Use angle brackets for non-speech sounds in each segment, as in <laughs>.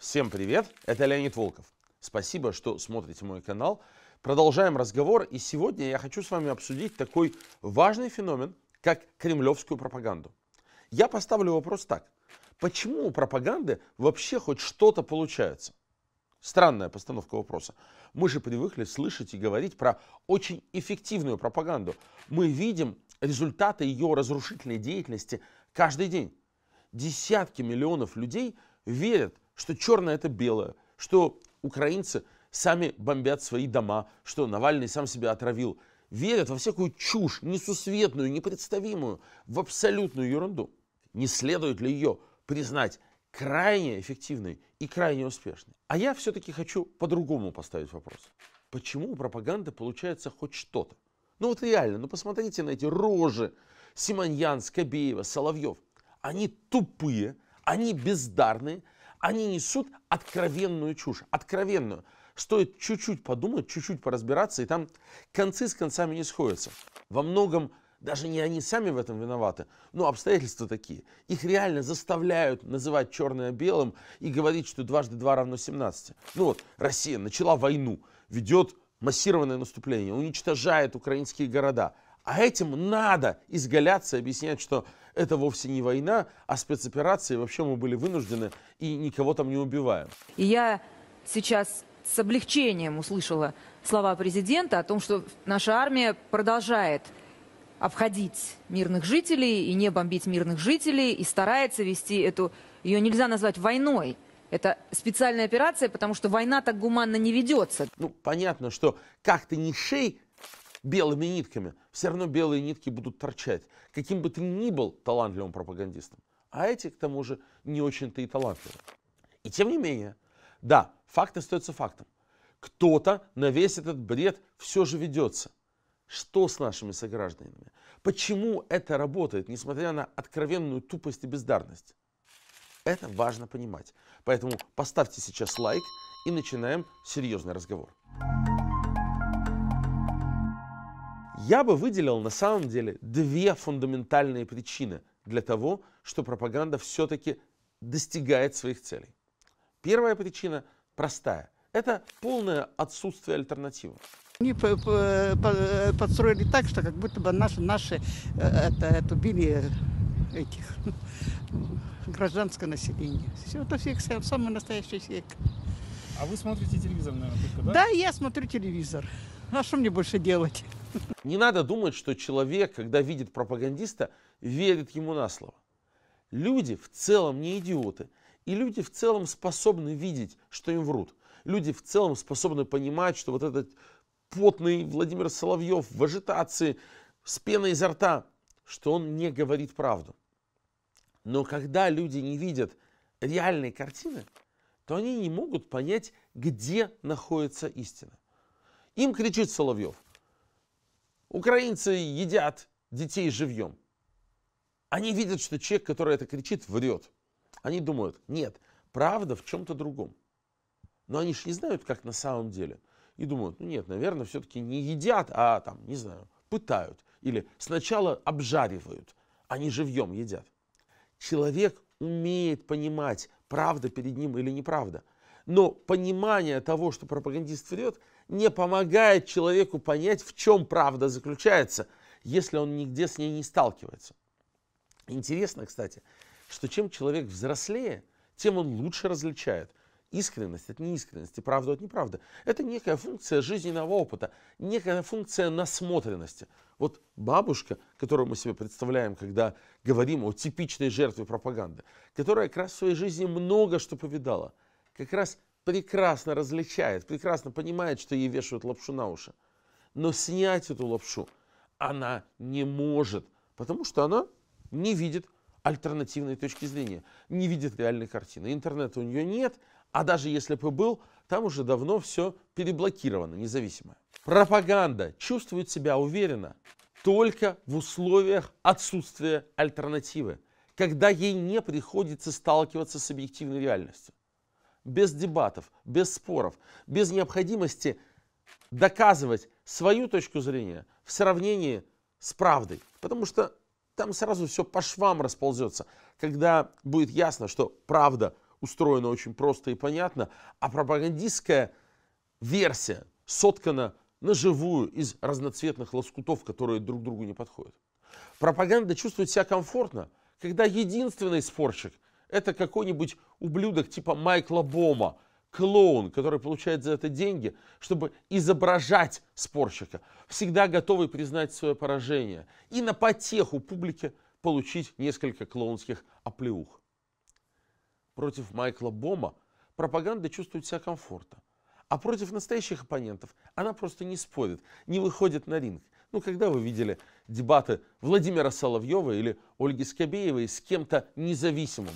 Всем привет, это Леонид Волков. Спасибо, что смотрите мой канал. Продолжаем разговор, и сегодня я хочу с вами обсудить такой важный феномен, как кремлевскую пропаганду. Я поставлю вопрос так. Почему у пропаганды вообще хоть что-то получается? Странная постановка вопроса. Мы же привыкли слышать и говорить про очень эффективную пропаганду. Мы видим результаты ее разрушительной деятельности каждый день. Десятки миллионов людей верят что черное это белое, что украинцы сами бомбят свои дома, что Навальный сам себя отравил. Верят во всякую чушь, несусветную, непредставимую, в абсолютную ерунду. Не следует ли ее признать крайне эффективной и крайне успешной? А я все-таки хочу по-другому поставить вопрос. Почему у пропаганды получается хоть что-то? Ну вот реально, ну посмотрите на эти рожи Симоньян, Скобеева, Соловьев. Они тупые, они бездарные, они несут откровенную чушь, откровенную. Стоит чуть-чуть подумать, чуть-чуть поразбираться, и там концы с концами не сходятся. Во многом даже не они сами в этом виноваты, но обстоятельства такие. Их реально заставляют называть черное белым и говорить, что дважды два равно 17. Ну вот, Россия начала войну, ведет массированное наступление, уничтожает украинские города. А этим надо изгаляться и объяснять, что это вовсе не война, а спецоперации. вообще мы были вынуждены и никого там не убиваем. И я сейчас с облегчением услышала слова президента о том, что наша армия продолжает обходить мирных жителей и не бомбить мирных жителей, и старается вести эту... Ее нельзя назвать войной. Это специальная операция, потому что война так гуманно не ведется. Ну, понятно, что как-то не шей белыми нитками, все равно белые нитки будут торчать, каким бы ты ни был талантливым пропагандистом. А эти, к тому же, не очень-то и талантливы. И тем не менее, да, факт остается фактом. Кто-то на весь этот бред все же ведется. Что с нашими согражданами? Почему это работает, несмотря на откровенную тупость и бездарность? Это важно понимать. Поэтому поставьте сейчас лайк и начинаем серьезный разговор. Я бы выделил на самом деле две фундаментальные причины для того, что пропаганда все-таки достигает своих целей. Первая причина простая. Это полное отсутствие альтернативы. Они подстроили так, что как будто бы наши, наши э, это, это убили этих <laughs> гражданское население. Все это фикция, самый настоящий фейк. А вы смотрите телевизор, наверное, только, да? Да, я смотрю телевизор. А что мне больше делать? Не надо думать, что человек, когда видит пропагандиста, верит ему на слово. Люди в целом не идиоты. И люди в целом способны видеть, что им врут. Люди в целом способны понимать, что вот этот потный Владимир Соловьев в ажитации, с пеной изо рта, что он не говорит правду. Но когда люди не видят реальной картины, то они не могут понять, где находится истина. Им кричит Соловьев – Украинцы едят детей живьем. Они видят, что человек, который это кричит, врет. Они думают, нет, правда в чем-то другом. Но они же не знают, как на самом деле. И думают, ну нет, наверное, все-таки не едят, а там, не знаю, пытают. Или сначала обжаривают, они а живьем едят. Человек умеет понимать, правда перед ним или неправда. Но понимание того, что пропагандист врет, не помогает человеку понять, в чем правда заключается, если он нигде с ней не сталкивается. Интересно, кстати, что чем человек взрослее, тем он лучше различает искренность от неискренности, правду от неправды. Это некая функция жизненного опыта, некая функция насмотренности. Вот бабушка, которую мы себе представляем, когда говорим о типичной жертве пропаганды, которая как раз в своей жизни много что повидала – как раз прекрасно различает, прекрасно понимает, что ей вешают лапшу на уши. Но снять эту лапшу она не может, потому что она не видит альтернативной точки зрения, не видит реальной картины. Интернета у нее нет, а даже если бы был, там уже давно все переблокировано, независимо. Пропаганда чувствует себя уверенно только в условиях отсутствия альтернативы, когда ей не приходится сталкиваться с объективной реальностью без дебатов, без споров, без необходимости доказывать свою точку зрения в сравнении с правдой. Потому что там сразу все по швам расползется, когда будет ясно, что правда устроена очень просто и понятно, а пропагандистская версия соткана на живую из разноцветных лоскутов, которые друг другу не подходят. Пропаганда чувствует себя комфортно, когда единственный спорщик – это какой-нибудь ублюдок типа Майкла Бома, клоун, который получает за это деньги, чтобы изображать спорщика, всегда готовый признать свое поражение и на потеху публике получить несколько клоунских оплеух. Против Майкла Бома пропаганда чувствует себя комфортно, а против настоящих оппонентов она просто не спорит, не выходит на ринг – ну, когда вы видели дебаты Владимира Соловьева или Ольги Скобеевой с кем-то независимым?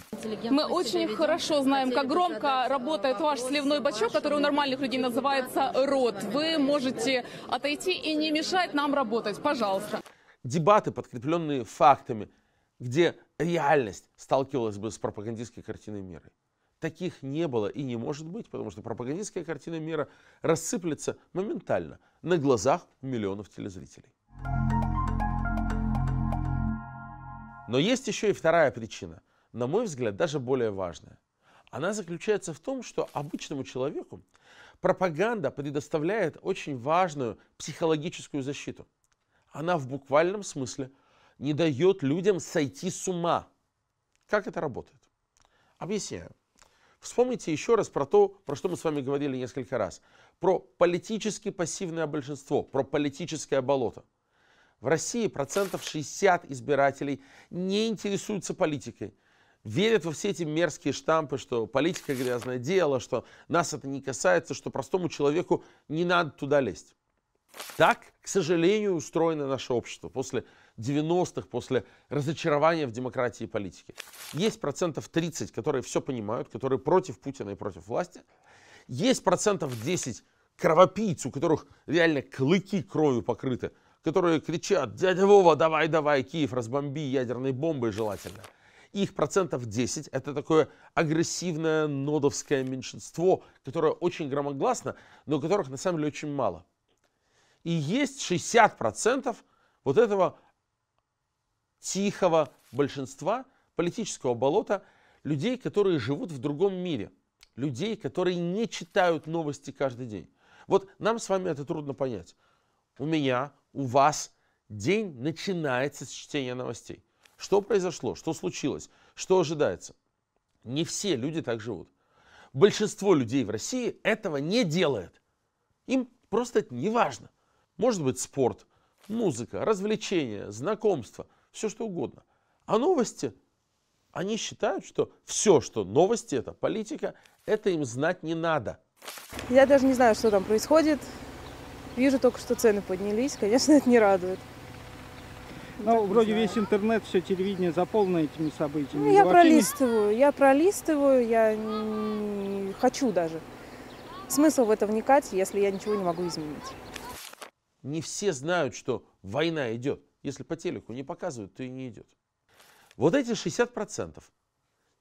Мы очень хорошо знаем, как громко работает ваш сливной бачок, который у нормальных людей называется рот. Вы можете отойти и не мешать нам работать, пожалуйста. Дебаты, подкрепленные фактами, где реальность сталкивалась бы с пропагандистской картиной мира. Таких не было и не может быть, потому что пропагандистская картина мира рассыплется моментально – на глазах миллионов телезрителей. Но есть еще и вторая причина, на мой взгляд, даже более важная. Она заключается в том, что обычному человеку пропаганда предоставляет очень важную психологическую защиту. Она в буквальном смысле не дает людям сойти с ума. Как это работает? Объясняю. Вспомните еще раз про то, про что мы с вами говорили несколько раз. Про политически пассивное большинство, про политическое болото. В России процентов 60 избирателей не интересуются политикой. Верят во все эти мерзкие штампы, что политика грязное дело, что нас это не касается, что простому человеку не надо туда лезть. Так, к сожалению, устроено наше общество после 90-х, после разочарования в демократии и политике. Есть процентов 30, которые все понимают, которые против Путина и против власти. Есть процентов 10 кровопийц, у которых реально клыки кровью покрыты, которые кричат «Дядя Вова, давай, давай, Киев, разбомби ядерной бомбой желательно». Их процентов 10 – это такое агрессивное нодовское меньшинство, которое очень громогласно, но которых на самом деле очень мало. И есть 60% вот этого тихого большинства, политического болота, людей, которые живут в другом мире, людей, которые не читают новости каждый день. Вот нам с вами это трудно понять. У меня, у вас день начинается с чтения новостей. Что произошло, что случилось, что ожидается. Не все люди так живут. Большинство людей в России этого не делает. Им просто это не важно. Может быть спорт, музыка, развлечения, знакомства – все что угодно. А новости, они считают, что все, что новости, это политика, это им знать не надо. Я даже не знаю, что там происходит. Вижу только, что цены поднялись. Конечно, это не радует. Ну, так вроде весь интернет, все телевидение заполнено этими событиями. Ну, я пролистываю, не... я пролистываю, я не хочу даже. Смысл в это вникать, если я ничего не могу изменить. Не все знают, что война идет. Если по телеку не показывают, то и не идет. Вот эти 60%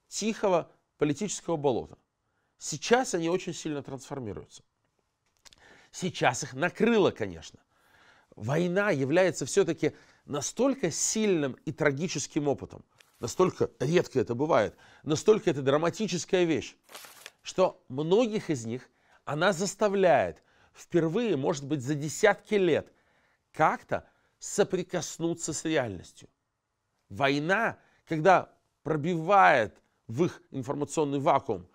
тихого политического болота, сейчас они очень сильно трансформируются. Сейчас их накрыло, конечно. Война является все-таки настолько сильным и трагическим опытом, настолько редко это бывает, настолько это драматическая вещь, что многих из них она заставляет впервые, может быть, за десятки лет как-то соприкоснуться с реальностью. Война, когда пробивает в их информационный вакуум,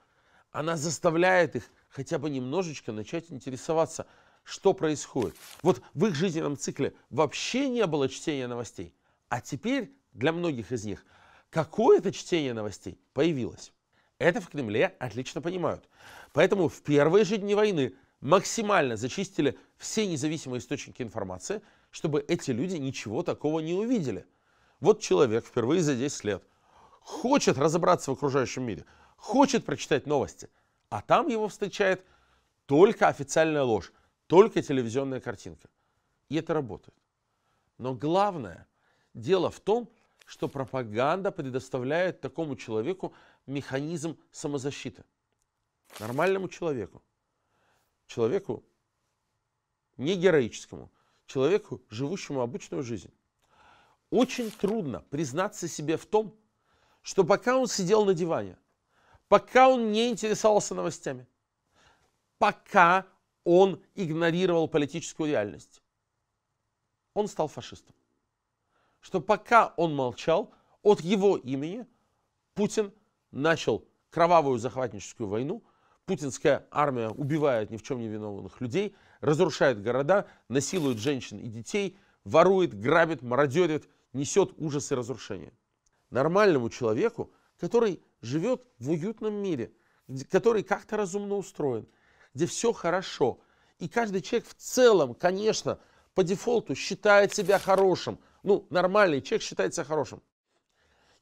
она заставляет их хотя бы немножечко начать интересоваться, что происходит. Вот в их жизненном цикле вообще не было чтения новостей, а теперь для многих из них какое-то чтение новостей появилось. Это в Кремле отлично понимают. Поэтому в первые же дни войны максимально зачистили все независимые источники информации – чтобы эти люди ничего такого не увидели. Вот человек впервые за 10 лет хочет разобраться в окружающем мире, хочет прочитать новости, а там его встречает только официальная ложь, только телевизионная картинка. И это работает. Но главное дело в том, что пропаганда предоставляет такому человеку механизм самозащиты. Нормальному человеку. Человеку не героическому, человеку, живущему обычную жизнь. Очень трудно признаться себе в том, что пока он сидел на диване, пока он не интересовался новостями, пока он игнорировал политическую реальность, он стал фашистом. Что пока он молчал, от его имени Путин начал кровавую захватническую войну, путинская армия убивает ни в чем не виновных людей – разрушает города, насилует женщин и детей, ворует, грабит, мародерит, несет ужас и разрушение. Нормальному человеку, который живет в уютном мире, который как-то разумно устроен, где все хорошо, и каждый человек в целом, конечно, по дефолту считает себя хорошим, ну, нормальный человек считает себя хорошим,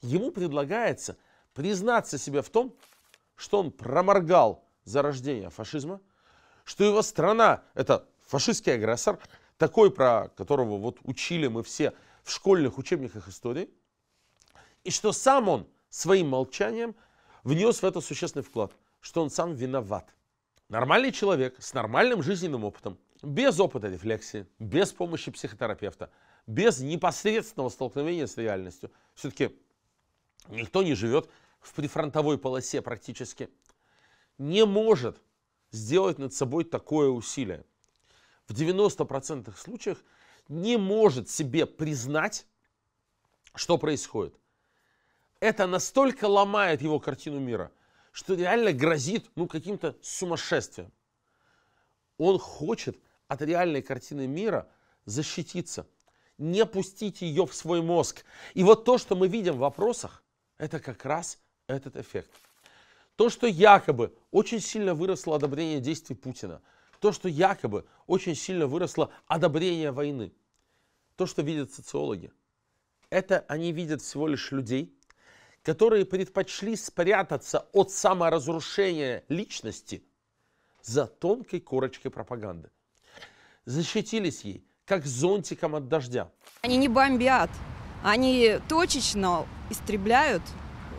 ему предлагается признаться себе в том, что он проморгал зарождение фашизма – что его страна — это фашистский агрессор, такой, про которого вот учили мы все в школьных учебниках истории, и что сам он своим молчанием внес в это существенный вклад, что он сам виноват. Нормальный человек с нормальным жизненным опытом, без опыта рефлексии, без помощи психотерапевта, без непосредственного столкновения с реальностью. Все-таки никто не живет в прифронтовой полосе практически. Не может сделать над собой такое усилие. В 90% случаев не может себе признать, что происходит. Это настолько ломает его картину мира, что реально грозит ну, каким-то сумасшествием. Он хочет от реальной картины мира защититься, не пустить ее в свой мозг. И вот то, что мы видим в вопросах, это как раз этот эффект. То, что якобы очень сильно выросло одобрение действий Путина, то, что якобы очень сильно выросло одобрение войны, то, что видят социологи, это они видят всего лишь людей, которые предпочли спрятаться от саморазрушения личности за тонкой корочкой пропаганды. Защитились ей, как зонтиком от дождя. Они не бомбят, они точечно истребляют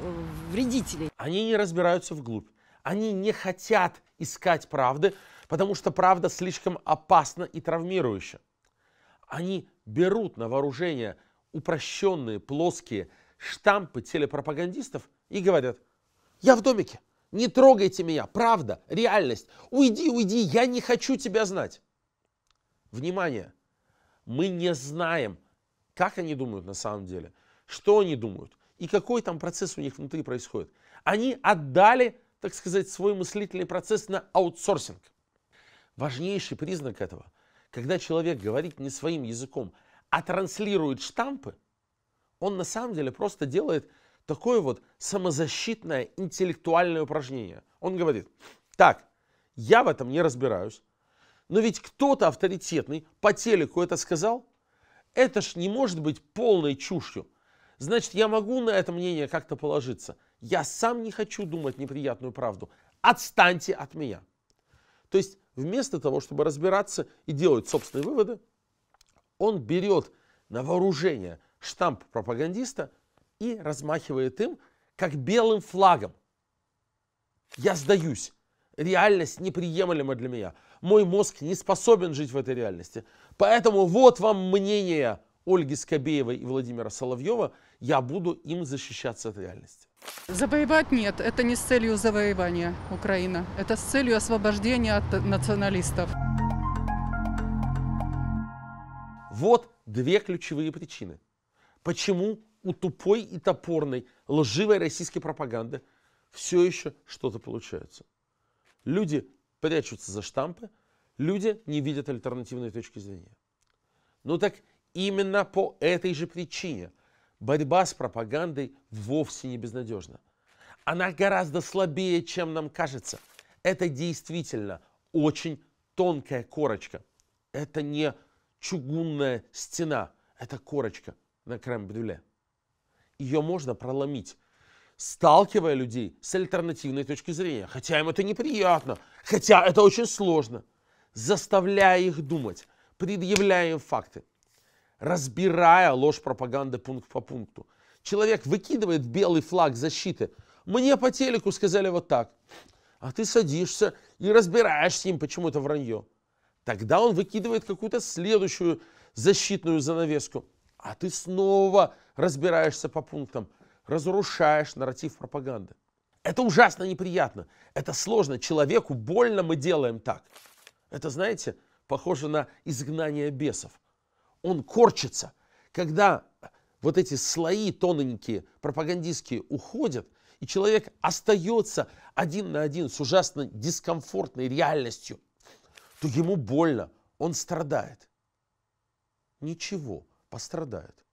Э, вредителей. Они не разбираются вглубь. Они не хотят искать правды, потому что правда слишком опасна и травмирующа. Они берут на вооружение упрощенные, плоские штампы телепропагандистов и говорят, я в домике, не трогайте меня, правда, реальность, уйди, уйди, я не хочу тебя знать. Внимание, мы не знаем, как они думают на самом деле, что они думают, и какой там процесс у них внутри происходит. Они отдали, так сказать, свой мыслительный процесс на аутсорсинг. Важнейший признак этого, когда человек говорит не своим языком, а транслирует штампы, он на самом деле просто делает такое вот самозащитное интеллектуальное упражнение. Он говорит, так, я в этом не разбираюсь, но ведь кто-то авторитетный по телеку это сказал, это ж не может быть полной чушью значит, я могу на это мнение как-то положиться. Я сам не хочу думать неприятную правду. Отстаньте от меня. То есть вместо того, чтобы разбираться и делать собственные выводы, он берет на вооружение штамп пропагандиста и размахивает им, как белым флагом. Я сдаюсь. Реальность неприемлема для меня. Мой мозг не способен жить в этой реальности. Поэтому вот вам мнение Ольги Скобеевой и Владимира Соловьева, я буду им защищаться от реальности. Завоевать нет, это не с целью завоевания Украина, это с целью освобождения от националистов. Вот две ключевые причины, почему у тупой и топорной лживой российской пропаганды все еще что-то получается. Люди прячутся за штампы, люди не видят альтернативной точки зрения. Ну так Именно по этой же причине борьба с пропагандой вовсе не безнадежна. Она гораздо слабее, чем нам кажется. Это действительно очень тонкая корочка. Это не чугунная стена, это корочка на крем-брюле. Ее можно проломить, сталкивая людей с альтернативной точки зрения. Хотя им это неприятно, хотя это очень сложно. Заставляя их думать, предъявляя им факты – разбирая ложь пропаганды пункт по пункту. Человек выкидывает белый флаг защиты. Мне по телеку сказали вот так. А ты садишься и разбираешь с ним, почему это вранье. Тогда он выкидывает какую-то следующую защитную занавеску. А ты снова разбираешься по пунктам, разрушаешь нарратив пропаганды. Это ужасно неприятно, это сложно, человеку больно мы делаем так. Это, знаете, похоже на изгнание бесов – он корчится, когда вот эти слои тоненькие, пропагандистские, уходят, и человек остается один на один с ужасно дискомфортной реальностью, то ему больно, он страдает. Ничего, пострадает.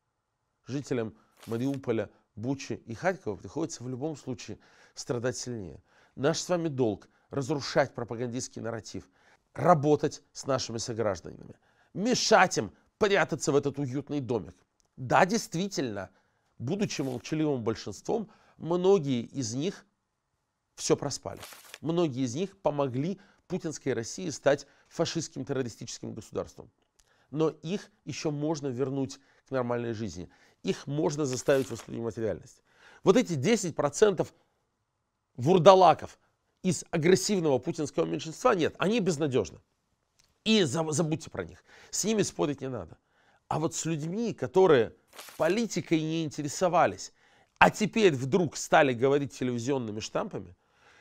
Жителям Мариуполя, Бучи и Харькова приходится в любом случае страдать сильнее. Наш с вами долг – разрушать пропагандистский нарратив, работать с нашими согражданами, мешать им прятаться в этот уютный домик. Да, действительно, будучи молчаливым большинством, многие из них все проспали. Многие из них помогли путинской России стать фашистским террористическим государством. Но их еще можно вернуть к нормальной жизни. Их можно заставить воспринимать реальность. Вот эти 10% вурдалаков из агрессивного путинского меньшинства, нет, они безнадежны и забудьте про них. С ними спорить не надо. А вот с людьми, которые политикой не интересовались, а теперь вдруг стали говорить телевизионными штампами,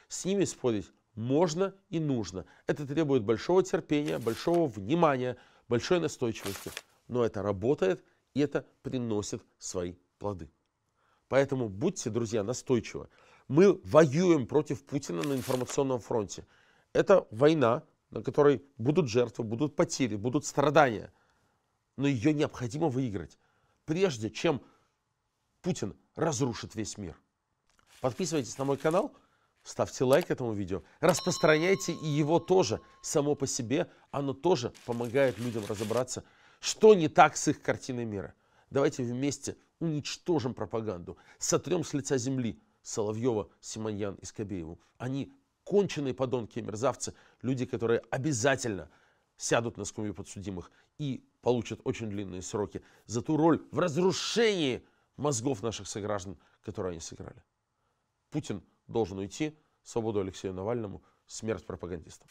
с ними спорить можно и нужно. Это требует большого терпения, большого внимания, большой настойчивости. Но это работает и это приносит свои плоды. Поэтому будьте, друзья, настойчивы. Мы воюем против Путина на информационном фронте. Это война, на которой будут жертвы, будут потери, будут страдания. Но ее необходимо выиграть, прежде чем Путин разрушит весь мир. Подписывайтесь на мой канал, ставьте лайк этому видео, распространяйте и его тоже само по себе. Оно тоже помогает людям разобраться, что не так с их картиной мира. Давайте вместе уничтожим пропаганду, сотрем с лица земли Соловьева, Симоньян и Скобееву. Они конченые подонки и мерзавцы, люди, которые обязательно сядут на скамью подсудимых и получат очень длинные сроки за ту роль в разрушении мозгов наших сограждан, которые они сыграли. Путин должен уйти, свободу Алексею Навальному, смерть пропагандистам.